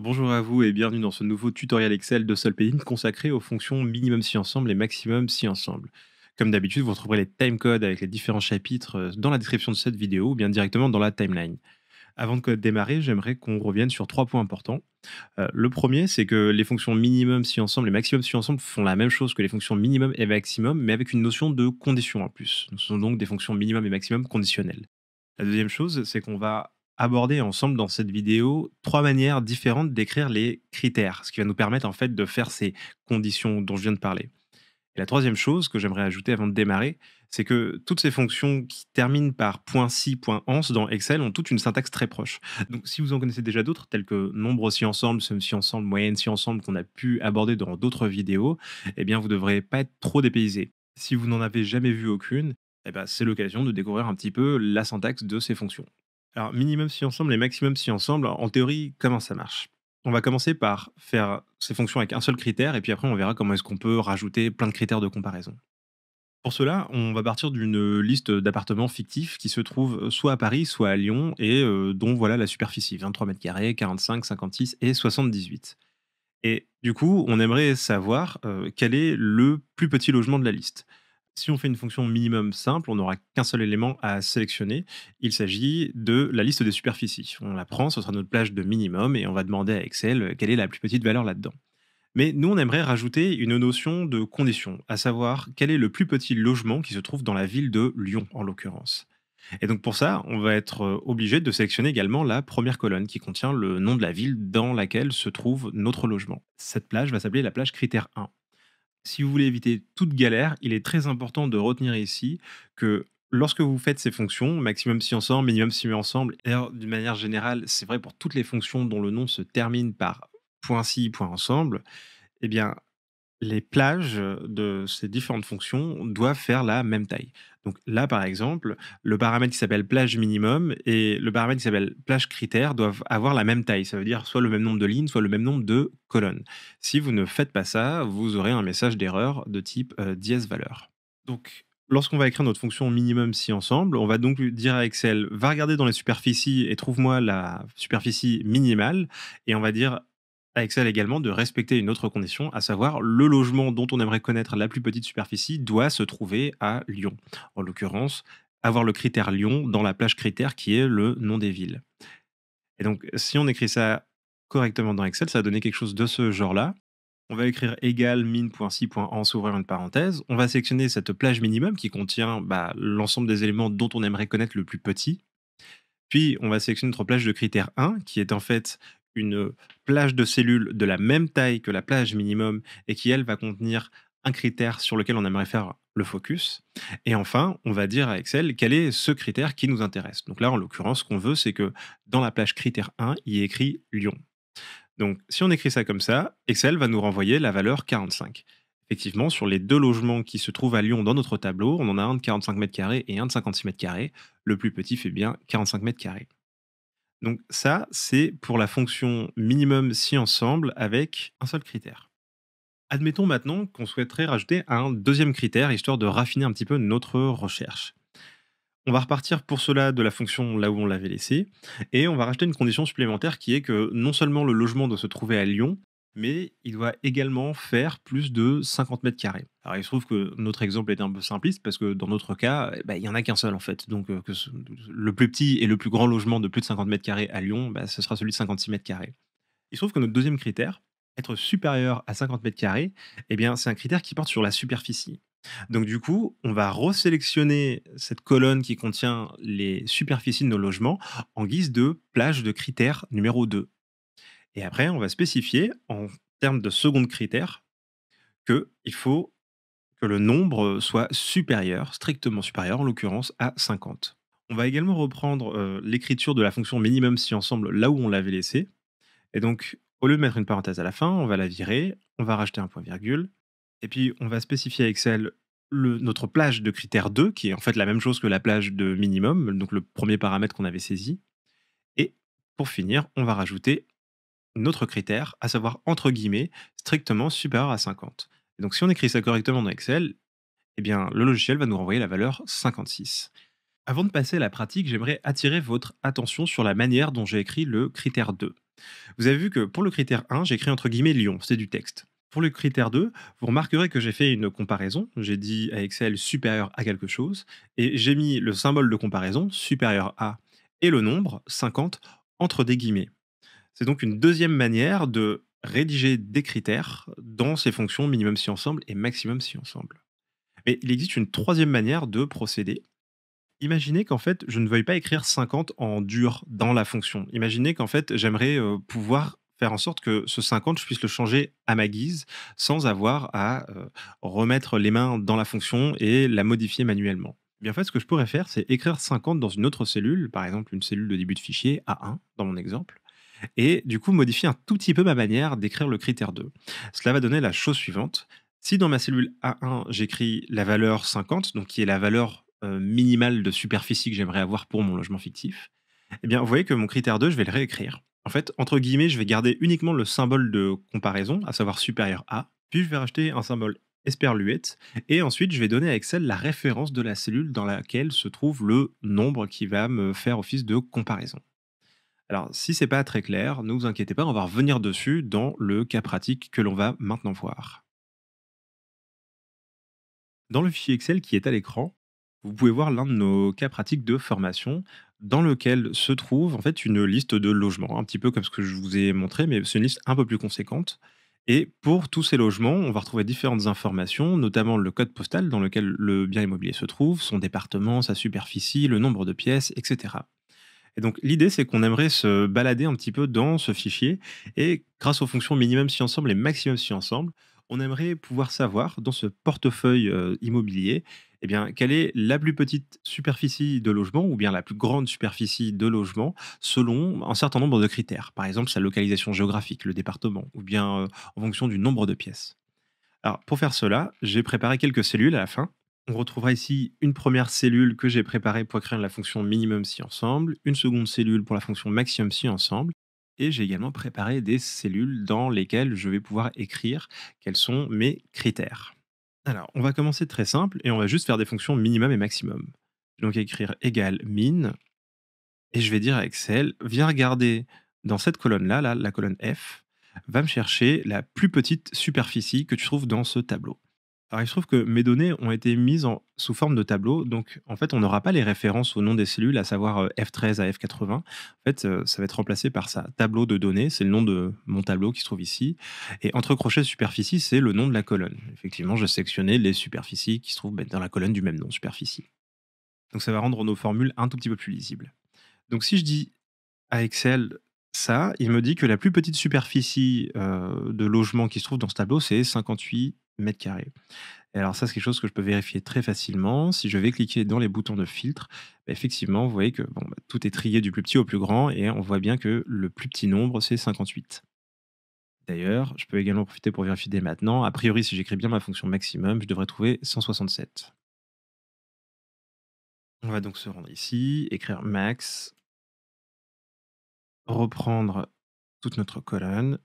bonjour à vous et bienvenue dans ce nouveau tutoriel Excel de Solpedine consacré aux fonctions minimum si ensemble et maximum si ensemble. Comme d'habitude, vous retrouverez les timecodes avec les différents chapitres euh, dans la description de cette vidéo ou bien directement dans la timeline. Avant de démarrer, j'aimerais qu'on revienne sur trois points importants. Euh, le premier, c'est que les fonctions minimum si ensemble et maximum si ensemble font la même chose que les fonctions minimum et maximum, mais avec une notion de condition en plus. Ce sont donc des fonctions minimum et maximum conditionnelles. La deuxième chose, c'est qu'on va aborder ensemble dans cette vidéo trois manières différentes d'écrire les critères, ce qui va nous permettre en fait de faire ces conditions dont je viens de parler. Et la troisième chose que j'aimerais ajouter avant de démarrer, c'est que toutes ces fonctions qui terminent par .si, dans Excel ont toutes une syntaxe très proche. Donc si vous en connaissez déjà d'autres, telles que nombre si ensemble, somme si ensemble, moyenne si ensemble, qu'on a pu aborder dans d'autres vidéos, eh bien vous ne devrez pas être trop dépaysé. Si vous n'en avez jamais vu aucune, eh ben, c'est l'occasion de découvrir un petit peu la syntaxe de ces fonctions. Alors, minimum si ensemble et maximum si ensemble, en théorie, comment ça marche On va commencer par faire ces fonctions avec un seul critère, et puis après, on verra comment est-ce qu'on peut rajouter plein de critères de comparaison. Pour cela, on va partir d'une liste d'appartements fictifs qui se trouvent soit à Paris, soit à Lyon, et euh, dont voilà la superficie, 23 mètres carrés, 45, 56 et 78. Et du coup, on aimerait savoir euh, quel est le plus petit logement de la liste si on fait une fonction minimum simple, on n'aura qu'un seul élément à sélectionner. Il s'agit de la liste des superficies. On la prend, ce sera notre plage de minimum, et on va demander à Excel euh, quelle est la plus petite valeur là-dedans. Mais nous, on aimerait rajouter une notion de condition, à savoir quel est le plus petit logement qui se trouve dans la ville de Lyon, en l'occurrence. Et donc pour ça, on va être euh, obligé de sélectionner également la première colonne qui contient le nom de la ville dans laquelle se trouve notre logement. Cette plage va s'appeler la plage critère 1. Si vous voulez éviter toute galère, il est très important de retenir ici que lorsque vous faites ces fonctions, maximum si ensemble, minimum si ensemble, d'ailleurs d'une manière générale, c'est vrai pour toutes les fonctions dont le nom se termine par point si, ensemble, eh bien les plages de ces différentes fonctions doivent faire la même taille. Donc là, par exemple, le paramètre qui s'appelle plage minimum et le paramètre qui s'appelle plage critère doivent avoir la même taille. Ça veut dire soit le même nombre de lignes, soit le même nombre de colonnes. Si vous ne faites pas ça, vous aurez un message d'erreur de type dièse valeur. Donc lorsqu'on va écrire notre fonction minimum si ensemble, on va donc dire à Excel, va regarder dans les superficies et trouve-moi la superficie minimale. Et on va dire Excel également de respecter une autre condition, à savoir le logement dont on aimerait connaître la plus petite superficie doit se trouver à Lyon. En l'occurrence, avoir le critère Lyon dans la plage critère qui est le nom des villes. Et donc, si on écrit ça correctement dans Excel, ça va donner quelque chose de ce genre-là. On va écrire égal min.si.en, s'ouvrir une parenthèse. On va sélectionner cette plage minimum qui contient bah, l'ensemble des éléments dont on aimerait connaître le plus petit. Puis, on va sélectionner notre plage de critère 1, qui est en fait une plage de cellules de la même taille que la plage minimum et qui, elle, va contenir un critère sur lequel on aimerait faire le focus. Et enfin, on va dire à Excel quel est ce critère qui nous intéresse. Donc là, en l'occurrence, ce qu'on veut, c'est que dans la plage critère 1, il ait écrit Lyon. Donc si on écrit ça comme ça, Excel va nous renvoyer la valeur 45. Effectivement, sur les deux logements qui se trouvent à Lyon dans notre tableau, on en a un de 45 mètres carrés et un de 56 mètres carrés. Le plus petit fait bien 45 mètres carrés. Donc ça, c'est pour la fonction minimum si ensemble avec un seul critère. Admettons maintenant qu'on souhaiterait rajouter un deuxième critère, histoire de raffiner un petit peu notre recherche. On va repartir pour cela de la fonction là où on l'avait laissée, et on va rajouter une condition supplémentaire qui est que non seulement le logement doit se trouver à Lyon, mais il doit également faire plus de 50 mètres carrés. Alors il se trouve que notre exemple est un peu simpliste parce que dans notre cas, eh ben, il n'y en a qu'un seul en fait. Donc euh, le plus petit et le plus grand logement de plus de 50 mètres carrés à Lyon, bah, ce sera celui de 56 mètres carrés. Il se trouve que notre deuxième critère, être supérieur à 50 mètres carrés, eh bien c'est un critère qui porte sur la superficie. Donc du coup, on va resélectionner cette colonne qui contient les superficies de nos logements en guise de plage de critère numéro 2. Et après, on va spécifier en termes de second critère qu'il faut que le nombre soit supérieur, strictement supérieur, en l'occurrence à 50. On va également reprendre l'écriture de la fonction minimum si ensemble là où on l'avait laissé. Et donc, au lieu de mettre une parenthèse à la fin, on va la virer, on va rajouter un point virgule, et puis on va spécifier à Excel notre plage de critère 2, qui est en fait la même chose que la plage de minimum, donc le premier paramètre qu'on avait saisi. Et pour finir, on va rajouter notre critère, à savoir entre guillemets strictement supérieur à 50. donc si on écrit ça correctement dans Excel, eh bien le logiciel va nous renvoyer la valeur 56. Avant de passer à la pratique, j'aimerais attirer votre attention sur la manière dont j'ai écrit le critère 2. Vous avez vu que pour le critère 1, j'ai écrit entre guillemets Lyon, c'est du texte. Pour le critère 2, vous remarquerez que j'ai fait une comparaison. J'ai dit à Excel supérieur à quelque chose et j'ai mis le symbole de comparaison supérieur à et le nombre 50 entre des guillemets. C'est donc une deuxième manière de rédiger des critères dans ces fonctions minimum si ensemble et maximum si ensemble. Mais il existe une troisième manière de procéder. Imaginez qu'en fait, je ne veuille pas écrire 50 en dur dans la fonction. Imaginez qu'en fait, j'aimerais euh, pouvoir faire en sorte que ce 50, je puisse le changer à ma guise sans avoir à euh, remettre les mains dans la fonction et la modifier manuellement. Eh bien en fait, ce que je pourrais faire, c'est écrire 50 dans une autre cellule, par exemple une cellule de début de fichier A1 dans mon exemple, et du coup modifier un tout petit peu ma manière d'écrire le critère 2. Cela va donner la chose suivante. Si dans ma cellule A1, j'écris la valeur 50, donc qui est la valeur euh, minimale de superficie que j'aimerais avoir pour mon logement fictif, eh bien, vous voyez que mon critère 2, je vais le réécrire. En fait, entre guillemets, je vais garder uniquement le symbole de comparaison, à savoir supérieur A, puis je vais racheter un symbole esperluette, et ensuite je vais donner à Excel la référence de la cellule dans laquelle se trouve le nombre qui va me faire office de comparaison. Alors, si c'est pas très clair, ne vous inquiétez pas, on va revenir dessus dans le cas pratique que l'on va maintenant voir. Dans le fichier Excel qui est à l'écran, vous pouvez voir l'un de nos cas pratiques de formation dans lequel se trouve en fait une liste de logements, un petit peu comme ce que je vous ai montré, mais c'est une liste un peu plus conséquente. Et pour tous ces logements, on va retrouver différentes informations, notamment le code postal dans lequel le bien immobilier se trouve, son département, sa superficie, le nombre de pièces, etc. Et donc l'idée, c'est qu'on aimerait se balader un petit peu dans ce fichier et grâce aux fonctions minimum si ensemble et maximum si ensemble, on aimerait pouvoir savoir dans ce portefeuille euh, immobilier eh bien, quelle est la plus petite superficie de logement ou bien la plus grande superficie de logement selon un certain nombre de critères. Par exemple, sa localisation géographique, le département, ou bien euh, en fonction du nombre de pièces. Alors, pour faire cela, j'ai préparé quelques cellules à la fin on retrouvera ici une première cellule que j'ai préparée pour écrire la fonction minimum si ensemble, une seconde cellule pour la fonction maximum si ensemble, et j'ai également préparé des cellules dans lesquelles je vais pouvoir écrire quels sont mes critères. Alors, on va commencer très simple et on va juste faire des fonctions minimum et maximum. Donc écrire égal min, et je vais dire à Excel, viens regarder dans cette colonne-là, là, la colonne F, va me chercher la plus petite superficie que tu trouves dans ce tableau. Alors, il se trouve que mes données ont été mises sous forme de tableau. Donc, en fait, on n'aura pas les références au nom des cellules, à savoir euh, F13 à F80. En fait, euh, ça va être remplacé par ça. Tableau de données, c'est le nom de mon tableau qui se trouve ici. Et entre crochets superficie, c'est le nom de la colonne. Effectivement, je sélectionnais les superficies qui se trouvent ben, dans la colonne du même nom, superficie. Donc, ça va rendre nos formules un tout petit peu plus lisibles. Donc, si je dis à Excel ça, il me dit que la plus petite superficie euh, de logement qui se trouve dans ce tableau, c'est 58 mètres carrés. Et alors ça, c'est quelque chose que je peux vérifier très facilement. Si je vais cliquer dans les boutons de filtre, bah, effectivement, vous voyez que bah, tout est trié du plus petit au plus grand et on voit bien que le plus petit nombre, c'est 58. D'ailleurs, je peux également profiter pour vérifier dès maintenant. A priori, si j'écris bien ma fonction maximum, je devrais trouver 167. On va donc se rendre ici, écrire max, reprendre toute notre colonne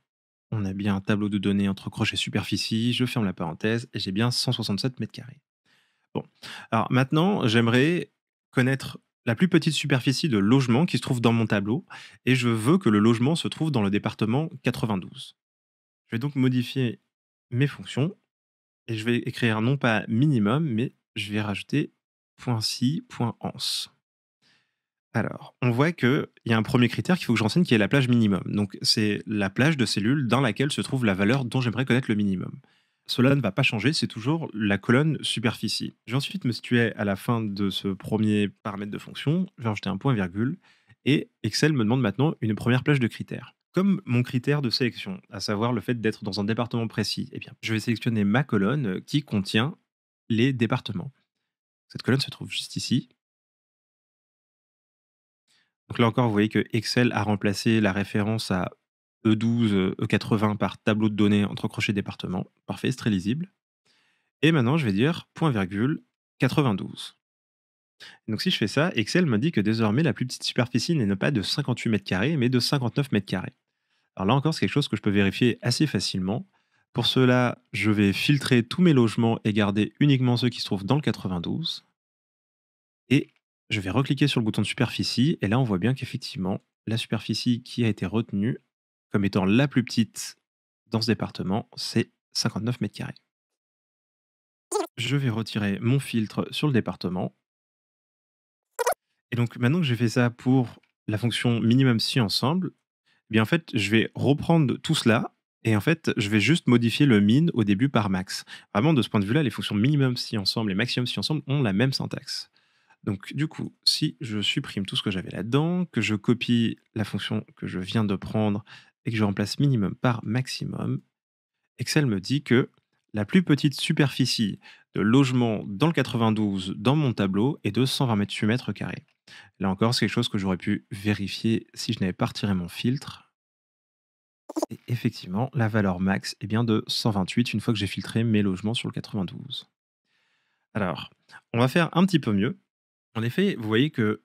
on a bien un tableau de données entre crochets et superficie. Je ferme la parenthèse et j'ai bien 167 mètres carrés. Bon. Alors maintenant, j'aimerais connaître la plus petite superficie de logement qui se trouve dans mon tableau et je veux que le logement se trouve dans le département 92. Je vais donc modifier mes fonctions et je vais écrire non pas minimum, mais je vais rajouter .ans. Alors, on voit qu'il y a un premier critère qu'il faut que j'enseigne qui est la plage minimum. Donc, c'est la plage de cellules dans laquelle se trouve la valeur dont j'aimerais connaître le minimum. Cela ne va pas changer, c'est toujours la colonne superficie. Je vais ensuite me situer à la fin de ce premier paramètre de fonction, je vais rajouter un point virgule, et Excel me demande maintenant une première plage de critères. Comme mon critère de sélection, à savoir le fait d'être dans un département précis, eh bien, je vais sélectionner ma colonne qui contient les départements. Cette colonne se trouve juste ici, donc là encore, vous voyez que Excel a remplacé la référence à E12, E80 par tableau de données entre crochets département. Parfait, c'est très lisible. Et maintenant, je vais dire point virgule 92. Donc si je fais ça, Excel m'indique dit que désormais la plus petite superficie n'est pas de 58 mètres carrés, mais de 59 mètres carrés. Alors là encore, c'est quelque chose que je peux vérifier assez facilement. Pour cela, je vais filtrer tous mes logements et garder uniquement ceux qui se trouvent dans le 92. Et je vais recliquer sur le bouton de superficie et là on voit bien qu'effectivement la superficie qui a été retenue comme étant la plus petite dans ce département, c'est 59 mètres carrés. Je vais retirer mon filtre sur le département. Et donc maintenant que j'ai fait ça pour la fonction minimum si ensemble, eh bien en fait je vais reprendre tout cela et en fait, je vais juste modifier le min au début par max. Vraiment, de ce point de vue-là, les fonctions minimum si ensemble et maximum si ensemble ont la même syntaxe. Donc du coup, si je supprime tout ce que j'avais là-dedans, que je copie la fonction que je viens de prendre et que je remplace minimum par maximum, Excel me dit que la plus petite superficie de logement dans le 92 dans mon tableau est de 120 mètres carrés. Là encore, c'est quelque chose que j'aurais pu vérifier si je n'avais pas retiré mon filtre. Et effectivement, la valeur max est bien de 128 une fois que j'ai filtré mes logements sur le 92. Alors, on va faire un petit peu mieux. En effet, vous voyez que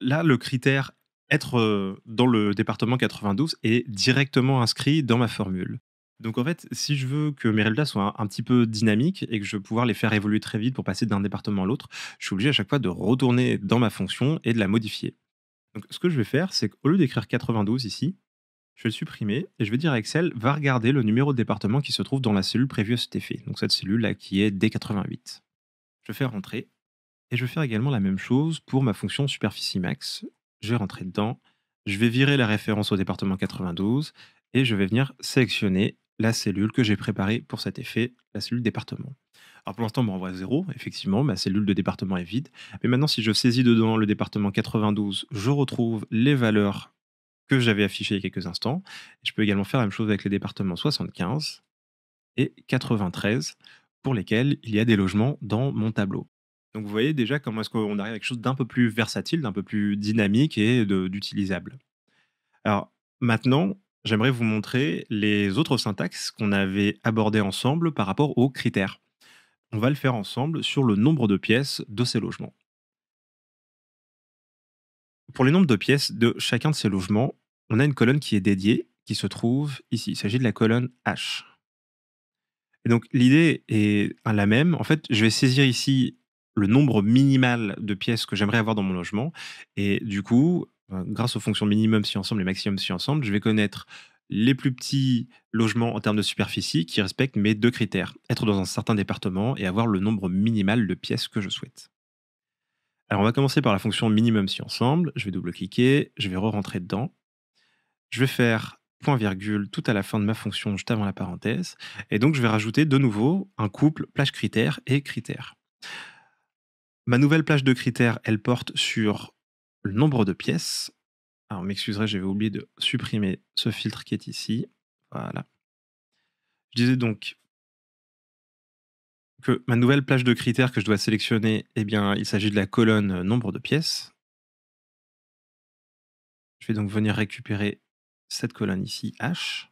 là, le critère être dans le département 92 est directement inscrit dans ma formule. Donc en fait, si je veux que mes résultats soient un, petit peu dynamiques et que je veux pouvoir les faire évoluer très vite pour passer d'un département à l'autre, je suis obligé à chaque fois de retourner dans ma fonction et de la modifier. Donc ce que je vais faire, c'est qu'au lieu d'écrire 92 ici, je vais le supprimer et je vais dire à Excel, va regarder le numéro de département qui se trouve dans la cellule prévue à cet effet, donc cette cellule là qui est D88. Je fais rentrer et je vais faire également la même chose pour ma fonction superficie max. Je vais rentrer dedans, je vais virer la référence au département 92 et je vais venir sélectionner la cellule que j'ai préparée pour cet effet, la cellule département. Alors pour l'instant, on me renvoie 0, effectivement, ma cellule de département est vide. Mais maintenant, si je saisis dedans le département 92, je retrouve les valeurs que j'avais affichées il y a quelques instants. Je peux également faire la même chose avec les départements 75 et 93, pour lesquels il y a des logements dans mon tableau. Donc vous voyez déjà comment est-ce qu'on arrive à quelque chose d'un peu plus versatile, d'un peu plus dynamique et d'utilisable. Alors maintenant, j'aimerais vous montrer les autres syntaxes qu'on avait abordées ensemble par rapport aux critères. On va le faire ensemble sur le nombre de pièces de ces logements. Pour les nombres de pièces de chacun de ces logements, on a une colonne qui est dédiée, qui se trouve ici. Il s'agit de la colonne H. donc l'idée est la même. En fait, je vais saisir ici le nombre minimal de pièces que j'aimerais avoir dans mon logement. Et du coup, ben, grâce aux fonctions minimum si ensemble et maximum si ensemble, je vais connaître les plus petits logements en termes de superficie qui respectent mes deux critères, être dans un certain département et avoir le nombre minimal de pièces que je souhaite. Alors on va commencer par la fonction minimum si ensemble, je vais double-cliquer, je vais re-rentrer dedans, je vais faire point virgule tout à la fin de ma fonction juste avant la parenthèse, et donc je vais rajouter de nouveau un couple plage critère et critère. Ma nouvelle plage de critères, elle porte sur le nombre de pièces. Alors, m'excuserai, j'avais oublié de supprimer ce filtre qui est ici. Voilà. Je disais donc que ma nouvelle plage de critères que je dois sélectionner, eh bien, il s'agit de la colonne euh, nombre de pièces. Je vais donc venir récupérer cette colonne ici, H.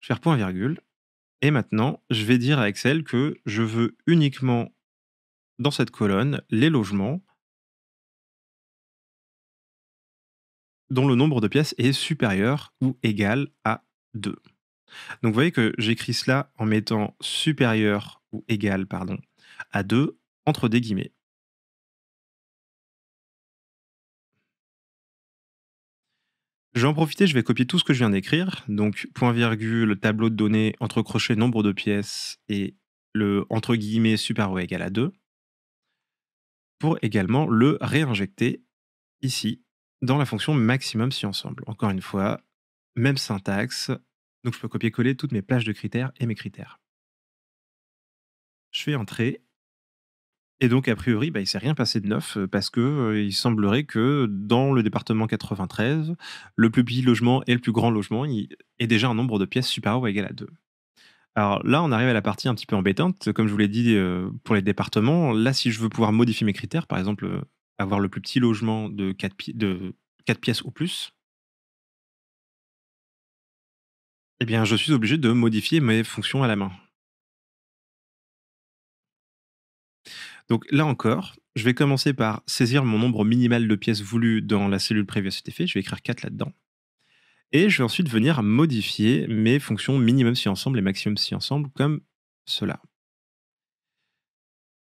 Je vais faire point virgule. Et maintenant, je vais dire à Excel que je veux uniquement dans cette colonne les logements dont le nombre de pièces est supérieur ou égal à 2. Donc vous voyez que j'écris cela en mettant supérieur ou égal pardon, à 2 entre des guillemets. Je vais en profiter, je vais copier tout ce que je viens d'écrire. Donc, point virgule, tableau de données, entre crochets, nombre de pièces et le entre guillemets supérieur ou égal à 2 pour également le réinjecter ici dans la fonction maximum si ensemble. Encore une fois, même syntaxe, donc je peux copier-coller toutes mes plages de critères et mes critères. Je fais entrer, et donc a priori, bah, il ne s'est rien passé de neuf, euh, parce que euh, il semblerait que dans le département 93, le plus petit logement et le plus grand logement aient déjà un nombre de pièces supérieur ou égal à 2. Alors là, on arrive à la partie un petit peu embêtante. Comme je vous l'ai dit euh, pour les départements, là, si je veux pouvoir modifier mes critères, par exemple, euh, avoir le plus petit logement de 4, pièces ou plus, eh bien, je suis obligé de modifier mes fonctions à la main. Donc là encore, je vais commencer par saisir mon nombre minimal de pièces voulues dans la cellule cet effet. Je vais écrire 4 là-dedans. Et je vais ensuite venir modifier mes fonctions minimum si ensemble et maximum si ensemble comme cela.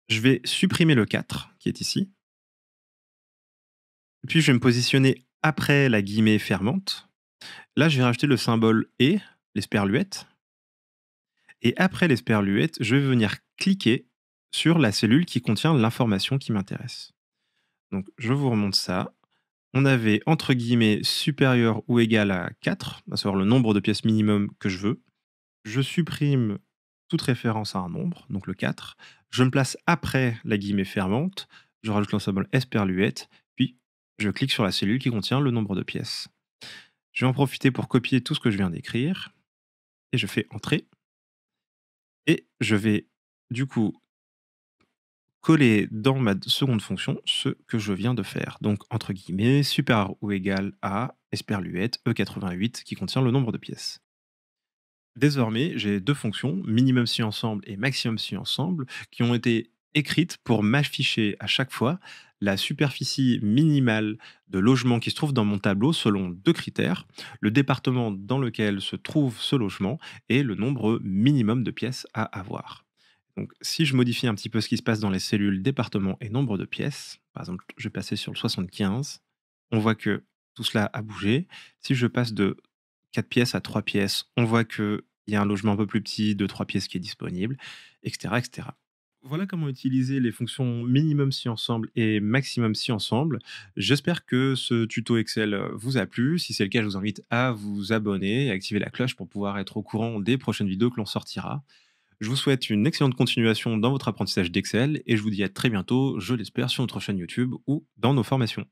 Je vais supprimer le 4 qui est ici. Puis je vais me positionner après la guillemets fermante. Là, je vais rajouter le symbole et, l'esperluette. Et après l'esperluette, je vais venir cliquer sur la cellule qui contient l'information qui m'intéresse. Donc, je vous remonte ça on avait entre guillemets supérieur ou égal à 4, à savoir le nombre de pièces minimum que je veux. Je supprime toute référence à un nombre, donc le 4. Je me place après la guillemets fermante. Je rajoute l'ensemble perluette, Puis je clique sur la cellule qui contient le nombre de pièces. Je vais en profiter pour copier tout ce que je viens d'écrire. Et je fais entrer. Et je vais du coup coller dans ma seconde fonction ce que je viens de faire. Donc, entre guillemets, super ou égal à esperluette E88 qui contient le nombre de pièces. Désormais, j'ai deux fonctions, minimum si ensemble et maximum si ensemble, qui ont été écrites pour m'afficher à chaque fois la superficie minimale de logement qui se trouve dans mon tableau selon deux critères, le département dans lequel se trouve ce logement et le nombre minimum de pièces à avoir. Donc, si je modifie un petit peu ce qui se passe dans les cellules, département et nombre de pièces, par exemple, je vais passer sur le 75, on voit que tout cela a bougé. Si je passe de 4 pièces à 3 pièces, on voit qu'il y a un logement un peu plus petit de 3 pièces qui est disponible, etc. etc. Voilà comment utiliser les fonctions minimum si ensemble et maximum si ensemble. J'espère que ce tuto Excel euh, vous a plu. Si c'est le cas, je vous invite à vous abonner et à activer la cloche pour pouvoir être au courant des prochaines vidéos que l'on sortira. Je vous souhaite une excellente continuation dans votre apprentissage d'Excel et je vous dis à très bientôt, je l'espère, sur notre chaîne YouTube ou dans nos formations.